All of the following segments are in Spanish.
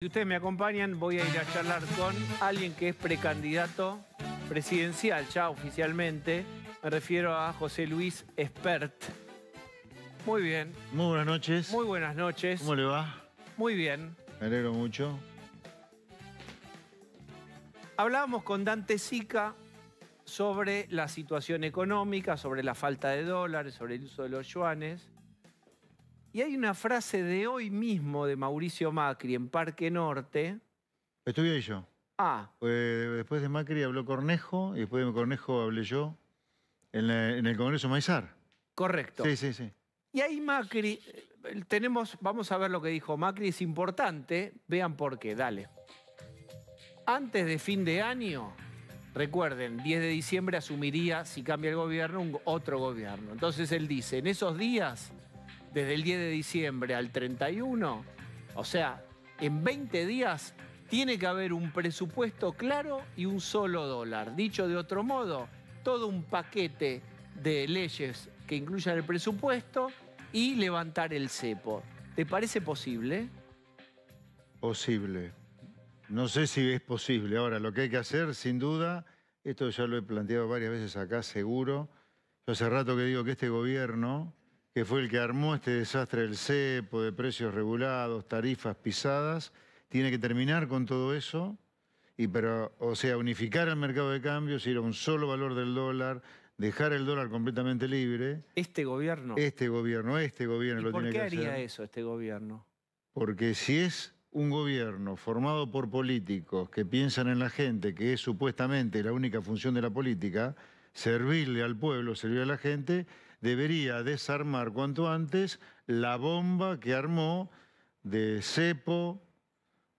Si ustedes me acompañan, voy a ir a charlar con alguien que es precandidato presidencial ya oficialmente. Me refiero a José Luis Espert. Muy bien. Muy buenas noches. Muy buenas noches. ¿Cómo le va? Muy bien. Me alegro mucho. Hablábamos con Dante Sica sobre la situación económica, sobre la falta de dólares, sobre el uso de los yuanes. Y hay una frase de hoy mismo de Mauricio Macri en Parque Norte. Estuve ahí yo. Ah. después de Macri habló Cornejo y después de Cornejo hablé yo en, el Congreso Maizar. Correcto. Sí, sí, sí. Y ahí Macri, eh, tenemos, vamos a ver lo que dijo Macri, es importante, vean por qué, dale. Antes de fin de año, recuerden, 10 de diciembre asumiría, si cambia el gobierno, un, otro gobierno. Entonces él dice, en esos días desde el 10 de diciembre al 31, o sea, en 20 días tiene que haber un presupuesto claro y un solo dólar. Dicho de otro modo, todo un paquete de leyes que incluyan el presupuesto y levantar el cepo. ¿Te parece posible? Posible. No sé si es posible. Ahora, lo que hay que hacer, sin duda, esto ya lo he planteado varias veces acá, seguro. Yo hace rato que digo que este gobierno que fue el que armó este desastre del cepo, de precios regulados, tarifas pisadas, tiene que terminar con todo eso, y pero, o sea, unificar el mercado de cambios, ir a un solo valor del dólar, dejar el dólar completamente libre. ¿Este gobierno? Este gobierno, este gobierno lo tiene que hacer. ¿Por qué haría eso este gobierno? Porque si es un gobierno formado por políticos que piensan en la gente, que es supuestamente la única función de la política, servirle al pueblo, servirle a la gente, debería desarmar cuanto antes la bomba que armó de cepo,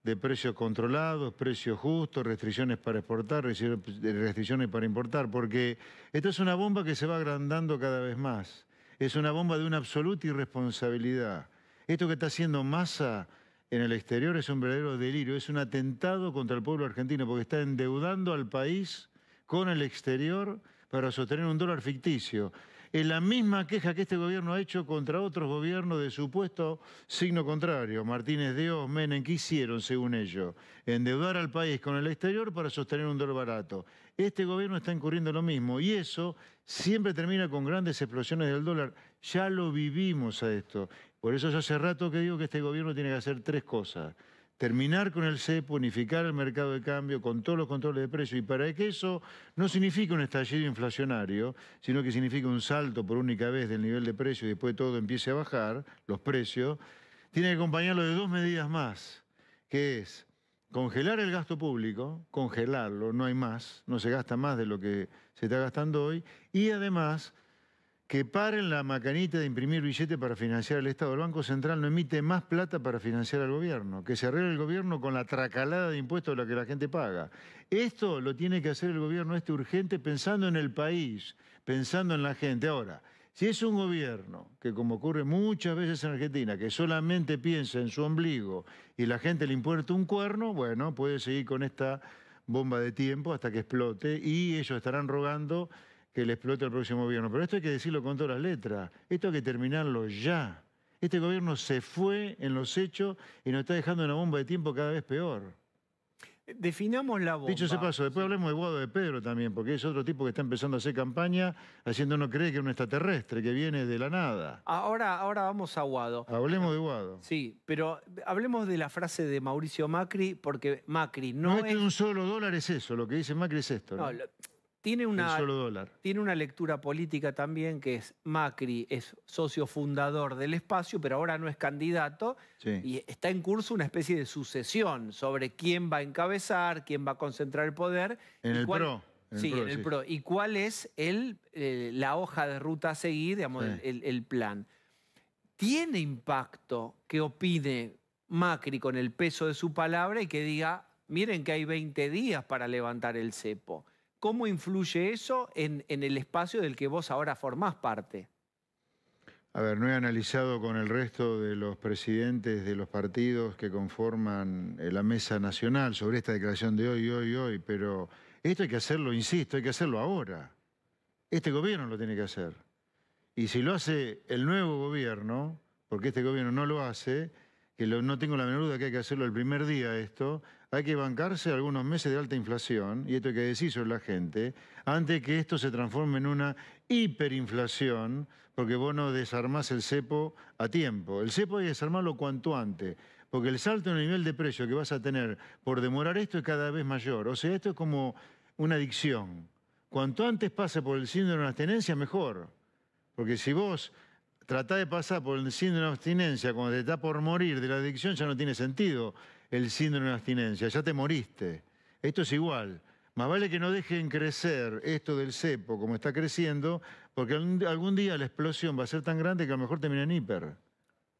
de precios controlados, precios justos, restricciones para exportar, restricciones para importar, porque esto es una bomba que se va agrandando cada vez más. Es una bomba de una absoluta irresponsabilidad. Esto que está haciendo Massa en el exterior es un verdadero delirio, es un atentado contra el pueblo argentino, porque está endeudando al país con el exterior para sostener un dólar ficticio es la misma queja que este gobierno ha hecho contra otros gobiernos de supuesto signo contrario. Martínez de Menem, ¿qué hicieron según ellos? Endeudar al país con el exterior para sostener un dólar barato. Este gobierno está incurriendo lo mismo y eso siempre termina con grandes explosiones del dólar. Ya lo vivimos a esto. Por eso ya hace rato que digo que este gobierno tiene que hacer tres cosas terminar con el CEPO, unificar el mercado de cambio con todos los controles de precios y para que eso no signifique un estallido inflacionario, sino que signifique un salto por única vez del nivel de precios y después todo empiece a bajar, los precios, tiene que acompañarlo de dos medidas más, que es congelar el gasto público, congelarlo, no hay más, no se gasta más de lo que se está gastando hoy, y además que paren la macanita de imprimir billetes para financiar al Estado. El Banco Central no emite más plata para financiar al gobierno, que se arregle el gobierno con la tracalada de impuestos de la que la gente paga. Esto lo tiene que hacer el gobierno este urgente pensando en el país, pensando en la gente. Ahora, si es un gobierno que, como ocurre muchas veces en Argentina, que solamente piensa en su ombligo y la gente le importa un cuerno, bueno, puede seguir con esta bomba de tiempo hasta que explote y ellos estarán rogando que le explote al próximo gobierno. Pero esto hay que decirlo con todas las letras. Esto hay que terminarlo ya. Este gobierno se fue en los hechos y nos está dejando una bomba de tiempo cada vez peor. Definamos la bomba. Dicho se pasó. después hablemos de Guado de Pedro también, porque es otro tipo que está empezando a hacer campaña haciendo uno cree que es un extraterrestre, que viene de la nada. Ahora, ahora vamos a Guado. Hablemos de Guado. Sí, pero hablemos de la frase de Mauricio Macri, porque Macri no, no es... No es que un solo dólar es eso, lo que dice Macri es esto. ¿no? no tiene una, tiene una lectura política también que es Macri es socio fundador del espacio, pero ahora no es candidato y está en curso una especie de sucesión sobre quién va a encabezar, quién va a concentrar el poder. En y el cuál, PRO. sí, en el PRO. ¿Y cuál es el, eh, la hoja de ruta a seguir, digamos, el plan? ¿Tiene impacto que opine Macri con el peso de su palabra y que diga, miren que hay 20 días para levantar el cepo? ¿Cómo influye eso en, el espacio del que vos ahora formás parte? A ver, no he analizado con el resto de los presidentes de los partidos que conforman eh, la mesa nacional sobre esta declaración de hoy, hoy, hoy, pero esto hay que hacerlo, insisto, hay que hacerlo ahora. Este gobierno lo tiene que hacer. Y si lo hace el nuevo gobierno, porque este gobierno no lo hace, que no tengo la menor duda que hay que hacerlo el primer día esto, hay que bancarse algunos meses de alta inflación, y esto hay que decir sobre la gente, antes que esto se transforme en una hiperinflación, porque vos no desarmás el cepo a tiempo. El cepo hay que desarmarlo cuanto antes, porque el salto en el nivel de precio que vas a tener por demorar esto es cada vez mayor. O sea, esto es como una adicción. Cuanto antes pase por el síndrome de la abstenencia, mejor. Porque si vos Trata de pasar por el síndrome de abstinencia, cuando te está por morir de la adicción ya no tiene sentido el síndrome de abstinencia, ya te moriste. Esto es igual. Más vale que no dejen crecer esto del cepo como está creciendo, porque algún día la explosión va a ser tan grande que a lo mejor termina en hiper.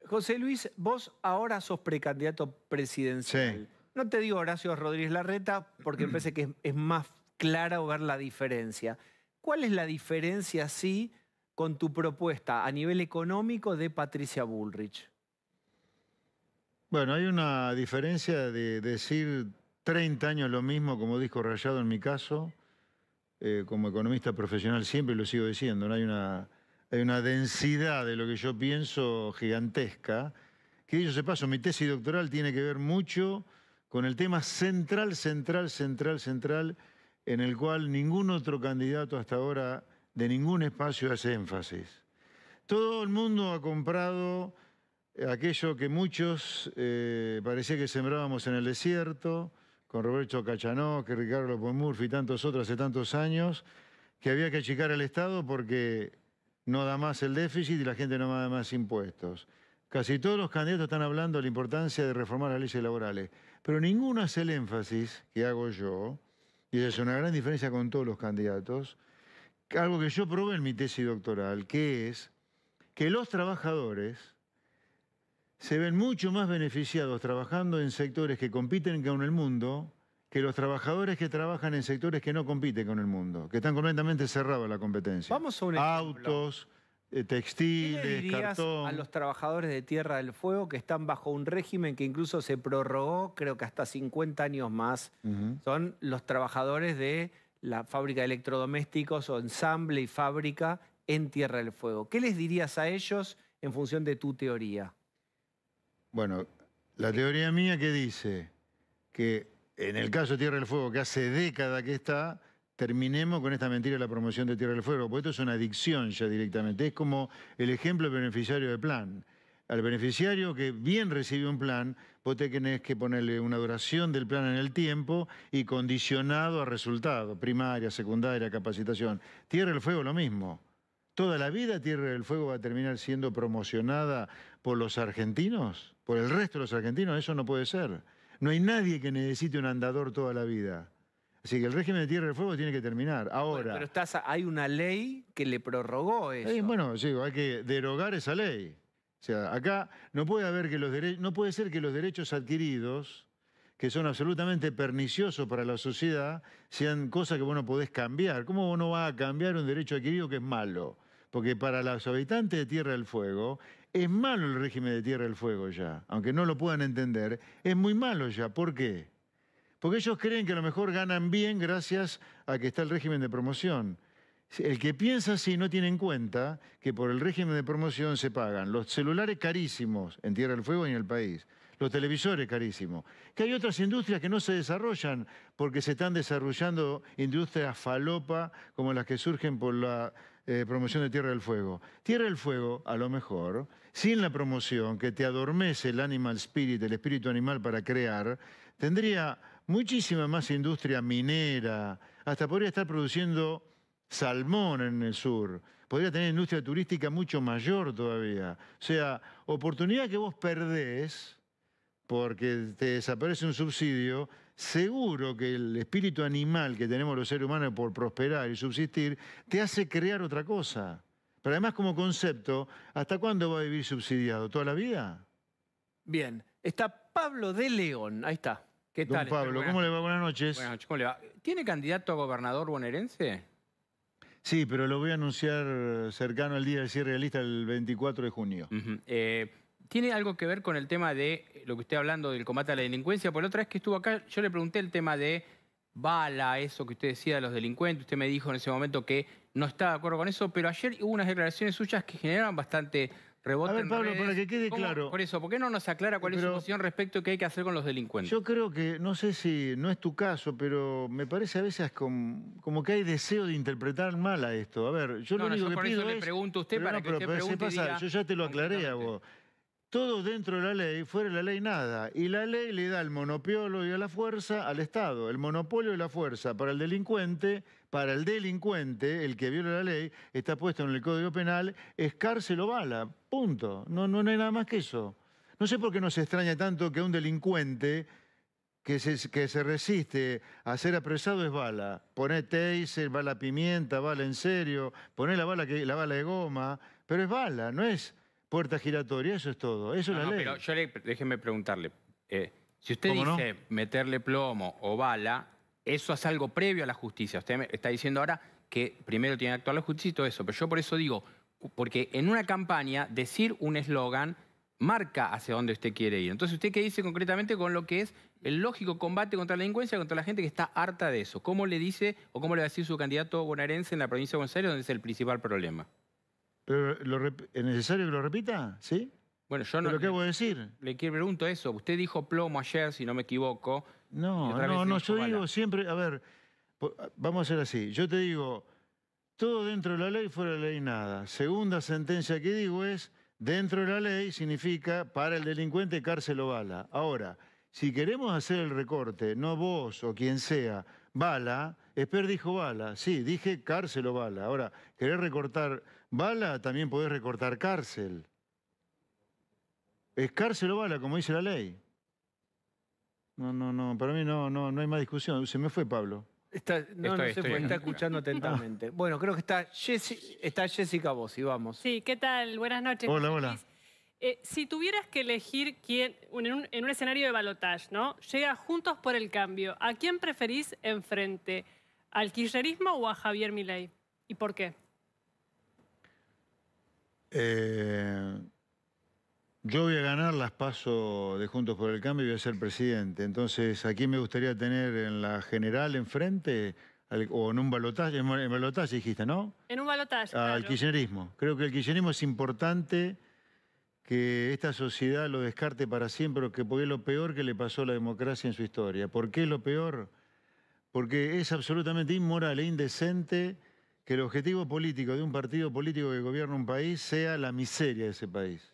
José Luis, vos ahora sos precandidato presidencial. No te digo Horacio Rodríguez Larreta, porque me parece que es, más clara ver la diferencia. ¿Cuál es la diferencia, sí, con tu propuesta a nivel económico de Patricia Bullrich? Bueno, hay una diferencia de decir 30 años lo mismo, como disco Rayado en mi caso, eh, como economista profesional siempre lo sigo diciendo, ¿no? hay, una, hay una densidad de lo que yo pienso gigantesca, que dicho se paso, mi tesis doctoral tiene que ver mucho con el tema central, central, central, central, en el cual ningún otro candidato hasta ahora de ningún espacio hace énfasis. Todo el mundo ha comprado eh, aquello que muchos eh, parecía que sembrábamos en el desierto, con Roberto Cachanó, que Ricardo López Murphy y tantos otros hace tantos años, que había que achicar el Estado porque no da más el déficit y la gente no da más impuestos. Casi todos los candidatos están hablando de la importancia de reformar las leyes laborales, pero ninguno hace el énfasis que hago yo, y es una gran diferencia con todos los candidatos, algo que yo probé en mi tesis doctoral, que es que los trabajadores se ven mucho más beneficiados trabajando en sectores que compiten con el mundo que los trabajadores que trabajan en sectores que no compiten con el mundo, que están completamente cerrados a la competencia. Vamos a un Autos, eh, textiles, ¿Qué a los trabajadores de Tierra del Fuego que están bajo un régimen que incluso se prorrogó, creo que hasta 50 años más, son los trabajadores de la fábrica de electrodomésticos o ensamble y fábrica en Tierra del Fuego. ¿Qué les dirías a ellos en función de tu teoría? Bueno, la teoría mía que dice que en el caso de Tierra del Fuego, que hace década que está, terminemos con esta mentira de la promoción de Tierra del Fuego, porque esto es una adicción ya directamente. Es como el ejemplo beneficiario de plan al beneficiario que bien recibe un plan, vos tenés que ponerle una duración del plan en el tiempo y condicionado a resultado, primaria, secundaria, capacitación. Tierra del Fuego lo mismo. ¿Toda la vida Tierra del Fuego va a terminar siendo promocionada por los argentinos? ¿Por el resto de los argentinos? Eso no puede ser. No hay nadie que necesite un andador toda la vida. Así que el régimen de Tierra del Fuego tiene que terminar. Ahora. pero estás, hay una ley que le prorrogó eso. Eh, bueno, digo, hay que derogar esa ley. O sea, acá no puede, haber que los no puede ser que los derechos adquiridos, que son absolutamente perniciosos para la sociedad, sean cosas que vos no podés cambiar. ¿Cómo no vas a cambiar un derecho adquirido que es malo? Porque para los habitantes de Tierra del Fuego es malo el régimen de Tierra del Fuego ya, aunque no lo puedan entender, es muy malo ya. ¿Por qué? Porque ellos creen que a lo mejor ganan bien gracias a que está el régimen de promoción. El que piensa así no tiene en cuenta que por el régimen de promoción se pagan los celulares carísimos en Tierra del Fuego y en el país, los televisores carísimos, que hay otras industrias que no se desarrollan porque se están desarrollando industrias falopa como las que surgen por la eh, promoción de Tierra del Fuego. Tierra del Fuego, a lo mejor, sin la promoción que te adormece el animal spirit, el espíritu animal para crear, tendría muchísima más industria minera, hasta podría estar produciendo salmón en el sur. Podría tener industria turística mucho mayor todavía. O sea, oportunidad que vos perdés porque te desaparece un subsidio, seguro que el espíritu animal que tenemos los seres humanos por prosperar y subsistir te hace crear otra cosa. Pero además como concepto, ¿hasta cuándo va a vivir subsidiado? ¿Toda la vida? Bien, está Pablo de León, ahí está. ¿Qué Don tal? Pablo, ¿cómo le va? Buenas noches. Buenas noches, ¿cómo le va? ¿Tiene candidato a gobernador bonaerense? Sí, pero lo voy a anunciar cercano al día del cierre de lista el 24 de junio. Eh, ¿Tiene algo que ver con el tema de lo que usted hablando del combate a la delincuencia? Por la otra vez que estuvo acá, yo le pregunté el tema de bala, eso que usted decía de los delincuentes. Usted me dijo en ese momento que no estaba de acuerdo con eso, pero ayer hubo unas declaraciones suyas que generaron bastante a ver, Pablo, para que quede claro. Por eso, ¿por qué no nos aclara cuál es su posición respecto a qué hay que hacer con los delincuentes? Yo creo que, no sé si no es tu caso, pero me parece a veces como, que hay deseo de interpretar mal a esto. A ver, yo no, lo único no, yo que por eso le pregunto a usted para que usted pero pregunte pasa, Yo ya te lo aclaré a vos todo dentro de la ley, fuera de la ley nada. Y la ley le da el monopolio y a la fuerza al Estado, el monopolio y la fuerza para el delincuente, para el delincuente, el que viola la ley, está puesto en el Código Penal, es cárcel o bala, punto. No, no, no hay nada más que eso. No sé por qué nos extraña tanto que un delincuente que se, resiste a ser apresado es bala. Poné taser, bala pimienta, bala en serio, poné la bala, que, la bala de goma, pero es bala, no es puerta giratoria, eso es todo. Eso es la ley. Pero déjeme preguntarle. Eh, si usted dice meterle plomo o bala, eso es algo previo a la justicia. Usted me está diciendo ahora que primero tiene que actuar la justicia y todo eso. Pero yo por eso digo, porque en una campaña decir un eslogan marca hacia dónde usted quiere ir. Entonces, ¿usted qué dice concretamente con lo que es el lógico combate contra la delincuencia, contra la gente que está harta de eso? ¿Cómo le dice o cómo le va a decir su candidato bonaerense en la provincia de Buenos Aires, donde es el principal problema? ¿Es necesario que lo repita? ¿Sí? Bueno, yo no. ¿Pero qué voy a decir? Le quiero pregunto eso. Usted dijo plomo ayer, si no me equivoco. No, no, no. Yo digo siempre, a ver, vamos a hacer así. Yo te digo, todo dentro de la ley, fuera de la ley nada. Segunda sentencia que digo es, dentro de la ley significa para el delincuente cárcel o bala. Ahora, si queremos hacer el recorte, no vos o quien sea, bala, Esper dijo bala, sí, dije cárcel o bala. Ahora, querés recortar Bala también podés recortar cárcel. Es cárcel o bala, como dice la ley. No, no, no, para mí no, no, no hay más discusión. Se me fue Pablo. Está, no, no se fue, está escuchando atentamente. Bueno, creo que está, está Jessica vamos. Sí, ¿qué tal? Buenas noches. Hola, hola. Eh, si tuvieras que elegir quién, en, un, escenario de balotaje, ¿no? Llega Juntos por el Cambio. ¿A quién preferís enfrente? ¿Al kirchnerismo o a Javier Milei? ¿Y por qué? Eh, yo voy a ganar las paso de Juntos por el Cambio y voy a ser presidente. Entonces, aquí me gustaría tener en la general enfrente, o en un balotaje, en, dijiste, ¿no? En un balotaje. Al kirchnerismo. Creo que el kirchnerismo es importante que esta sociedad lo descarte para siempre, porque es lo peor que le pasó a la democracia en su historia. ¿Por qué es lo peor? Porque es absolutamente inmoral e indecente que el objetivo político de un partido político que gobierna un país sea la miseria de ese país.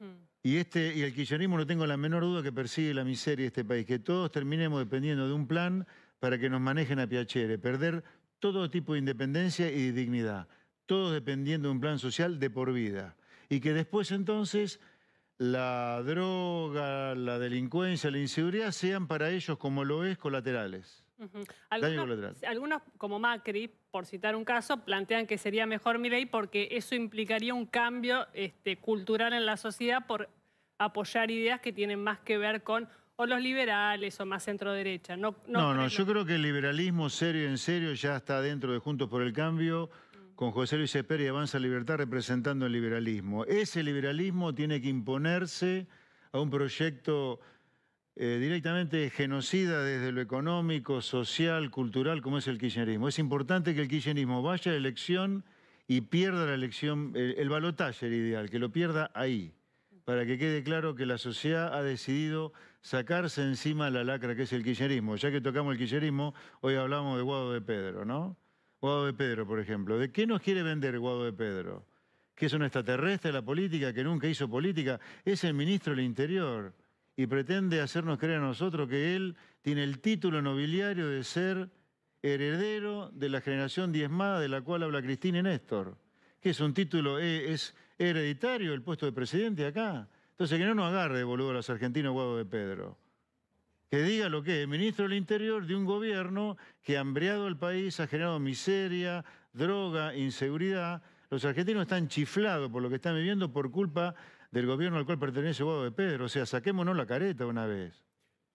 Mm. Y, este, y el kirchnerismo no tengo la menor duda que persigue la miseria de este país, que todos terminemos dependiendo de un plan para que nos manejen a Piachere, perder todo tipo de independencia y dignidad, todos dependiendo de un plan social de por vida. Y que después entonces la droga, la delincuencia, la inseguridad sean para ellos como lo es colaterales algunos, como Macri, por citar un caso, plantean que sería mejor Milei porque eso implicaría un cambio este, cultural en la sociedad por apoyar ideas que tienen más que ver con o los liberales o más centro derecha. No, no, yo creo que el liberalismo serio en serio ya está dentro de Juntos por el Cambio con José Luis Esper y Avanza Libertad representando el liberalismo. Ese liberalismo tiene que imponerse a un proyecto eh, directamente genocida desde lo económico, social, cultural, como es el kirchnerismo. Es importante que el kirchnerismo vaya a la elección y pierda la elección, el, el balotaje ideal, que lo pierda ahí, para que quede claro que la sociedad ha decidido sacarse encima la lacra que es el kirchnerismo. Ya que tocamos el kirchnerismo, hoy hablamos de Guado de Pedro, ¿no? Guado de Pedro, por ejemplo. ¿De qué nos quiere vender Guado de Pedro? Que es un extraterrestre de la política, que nunca hizo política. Es el ministro del Interior y pretende hacernos creer a nosotros que él tiene el título nobiliario de ser heredero de la generación diezmada de la cual habla Cristina y Néstor, que es un título, eh, es hereditario el puesto de presidente acá. Entonces que no nos agarre, boludo, a los argentinos guado de Pedro. Que diga lo que es ministro del Interior de un gobierno que ha hambreado al país, ha generado miseria, droga, inseguridad. Los argentinos están chiflados por lo que están viviendo por culpa del gobierno al cual pertenece vos de Pedro. O sea, saquémonos la careta una vez.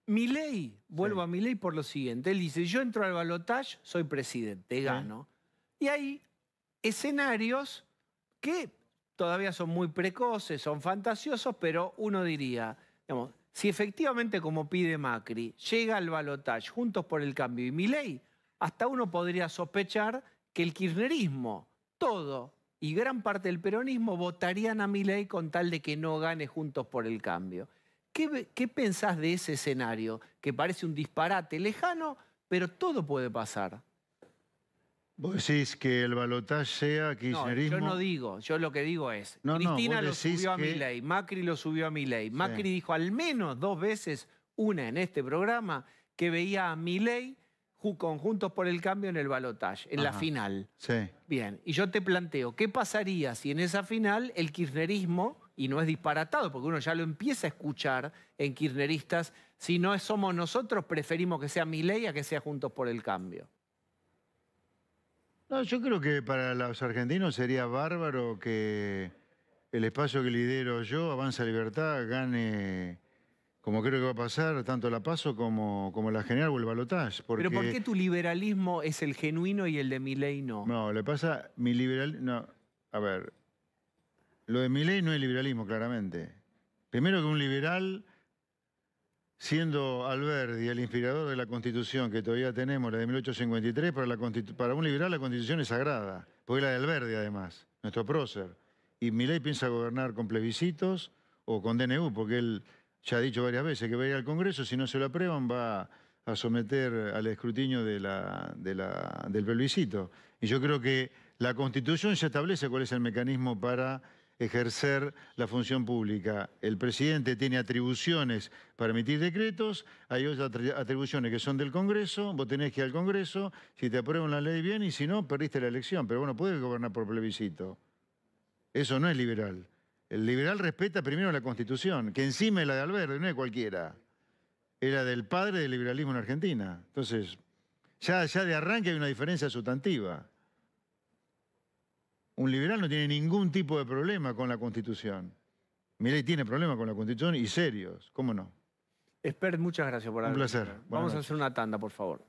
Mi ley, vuelvo a mi ley por lo siguiente. Él dice, yo entro al balotaje, soy presidente, gano. Y hay escenarios que todavía son muy precoces, son fantasiosos, pero uno diría, si efectivamente, como pide Macri, llega al balotaje Juntos por el Cambio y mi ley, hasta uno podría sospechar que el kirchnerismo, todo, y gran parte del peronismo votarían a ley con tal de que no gane Juntos por el Cambio. ¿Qué, ¿Qué pensás de ese escenario que parece un disparate lejano, pero todo puede pasar? Vos decís que el balotaje sea kirchnerismo. No, yo no digo, yo lo que digo es, Cristina lo subió a mi ley. Macri lo subió a Milei. Macri dijo al menos dos veces, una en este programa, que veía a Milei Juntos por el Cambio en el balotaje, en la final. Sí. Bien, y yo te planteo, ¿qué pasaría si en esa final el kirchnerismo, y no es disparatado, porque uno ya lo empieza a escuchar en kirchneristas, si no somos nosotros, preferimos que sea Milei a que sea Juntos por el Cambio? No, yo creo que para los argentinos sería bárbaro que el espacio que lidero yo, Avanza Libertad, gane como creo que va a pasar tanto la PASO como, como la general o el balotaje. Porque... ¿Pero por qué tu liberalismo es el genuino y el de Milei no? No, le pasa, mi liberal... No, a ver, lo de Milei no es liberalismo, claramente. Primero que un liberal, siendo Alberti el inspirador de la Constitución que todavía tenemos, la de 1853, para, un liberal la Constitución es sagrada, porque es la de Alberti además, nuestro prócer. Y Milei piensa gobernar con plebiscitos o con DNU, porque él ya ha dicho varias veces que va a ir al Congreso, si no se lo aprueban va a someter al escrutinio del plebiscito. Y yo creo que la Constitución ya establece cuál es el mecanismo para ejercer la función pública. El presidente tiene atribuciones para emitir decretos, hay otras atribuciones que son del Congreso, vos tenés que ir al Congreso, si te aprueban la ley bien y si no, perdiste la elección. Pero bueno, puedes gobernar por plebiscito. Eso no es liberal. El liberal respeta primero la Constitución, que encima es la de Alberto, no es cualquiera. Era del padre del liberalismo en Argentina. Entonces, ya, de arranque hay una diferencia sustantiva. Un liberal no tiene ningún tipo de problema con la Constitución. él tiene problemas con la Constitución y serios, ¿cómo no? Expert, muchas gracias por haber Un placer. Vamos a hacer una tanda, por favor.